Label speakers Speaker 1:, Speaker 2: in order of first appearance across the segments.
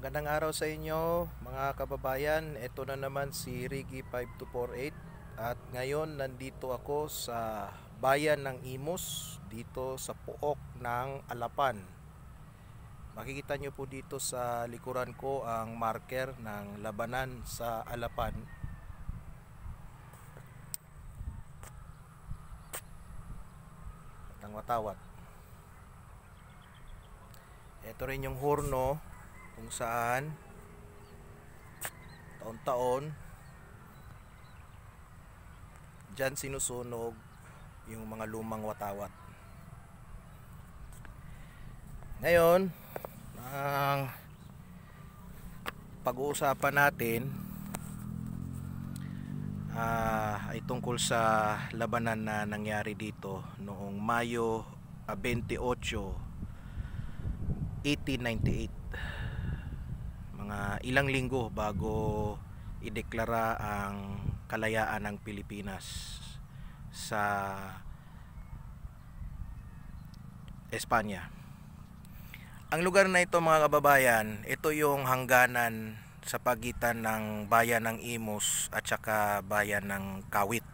Speaker 1: Magandang araw sa inyo mga kababayan. Ito na naman si Riggy 5248 at ngayon nandito ako sa bayan ng Imos dito sa puok ng Alapan. Makikita nyo po dito sa likuran ko ang marker ng labanan sa Alapan ng watawat. Ito rin yung horno kung saan taon-taon dyan sinusunog yung mga lumang watawat ngayon ang pag-uusapan natin uh, ay tungkol sa labanan na nangyari dito noong Mayo ah, 28 1898 mga ilang linggo bago ideklara ang kalayaan ng Pilipinas sa Espanya. Ang lugar na ito mga kababayan, ito yung hangganan sa pagitan ng bayan ng Imus at saka bayan ng Kawit.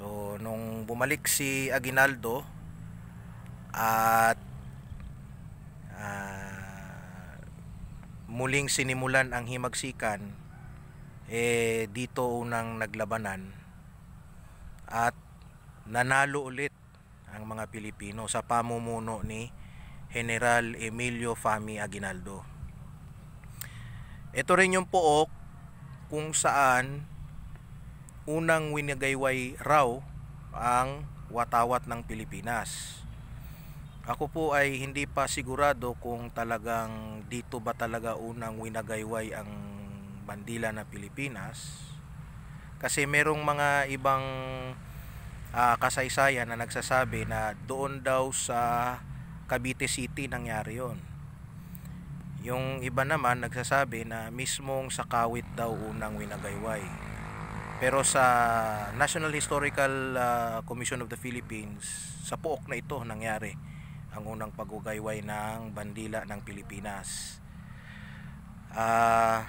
Speaker 1: So nung bumalik si Aguinaldo at muling sinimulan ang himagsikan eh dito unang naglabanan at nanalo ulit ang mga Pilipino sa pamumuno ni General Emilio Fami Aguinaldo. Ito rin yung pook kung saan unang winagayway raw ang watawat ng Pilipinas. Ako po ay hindi pa sigurado kung talagang dito ba talaga unang winagayway ang bandila na Pilipinas. Kasi merong mga ibang uh, kasaysayan na nagsasabi na doon daw sa Cavite City nangyari yon. Yung iba naman nagsasabi na mismong sa Kawit daw unang winagayway. Pero sa National Historical uh, Commission of the Philippines, sa Pook na ito nangyari ang unang pagugayway ng bandila ng Pilipinas. Ah, uh,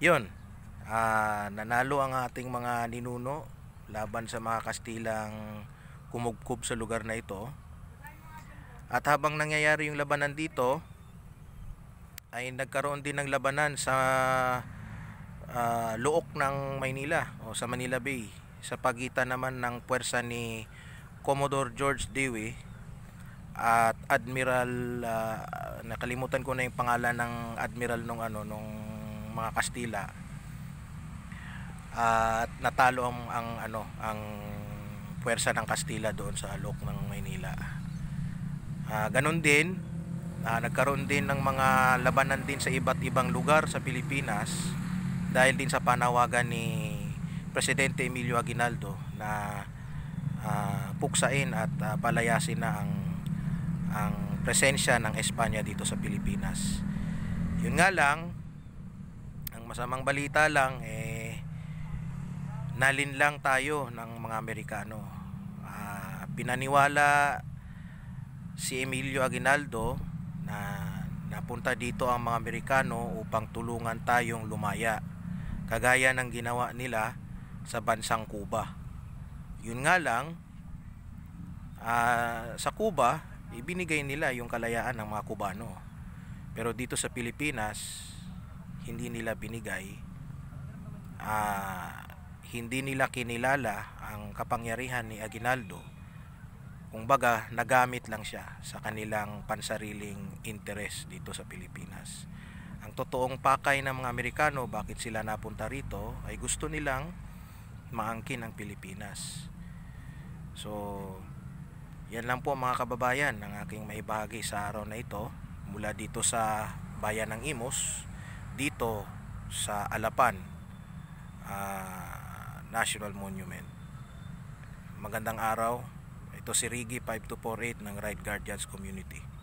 Speaker 1: yun, uh, nanalo ang ating mga ninuno laban sa mga Kastilang kumugkob sa lugar na ito. At habang nangyayari yung labanan dito, ay nagkaroon din ng labanan sa uh, ah, look ng Maynila o sa Manila Bay sa pagitan naman ng puwersa ni Commodore George Dewey at Admiral uh, nakalimutan ko na yung pangalan ng admiral nung ano nung mga Kastila at uh, natalo ang, ang ano ang puwersa ng Kastila doon sa alok ng Maynila uh, ganun din uh, nagkaroon din ng mga labanan din sa iba't ibang lugar sa Pilipinas dahil din sa panawagan ni Presidente Emilio Aguinaldo na uh, puksain at uh, palayasin na ang ang presensya ng Espanya dito sa Pilipinas. Yun nga lang, ang masamang balita lang eh nalinlang tayo ng mga Amerikano. Uh, pinaniwala si Emilio Aguinaldo na napunta dito ang mga Amerikano upang tulungan tayong lumaya kagaya ng ginawa nila sa bansang Cuba. Yun nga lang, uh, sa Cuba, ibinigay nila yung kalayaan ng mga Kubano. Pero dito sa Pilipinas, hindi nila binigay. Uh, hindi nila kinilala ang kapangyarihan ni Aguinaldo. Kung baga, nagamit lang siya sa kanilang pansariling interes dito sa Pilipinas. Ang totoong pakay ng mga Amerikano bakit sila napunta rito ay gusto nilang maangkin ang Pilipinas. So, yan lang po mga kababayan ang aking maibahagi sa araw na ito mula dito sa bayan ng Imos dito sa Alapan uh, National Monument. Magandang araw. Ito si Rigi 5248 ng Right Guardians Community.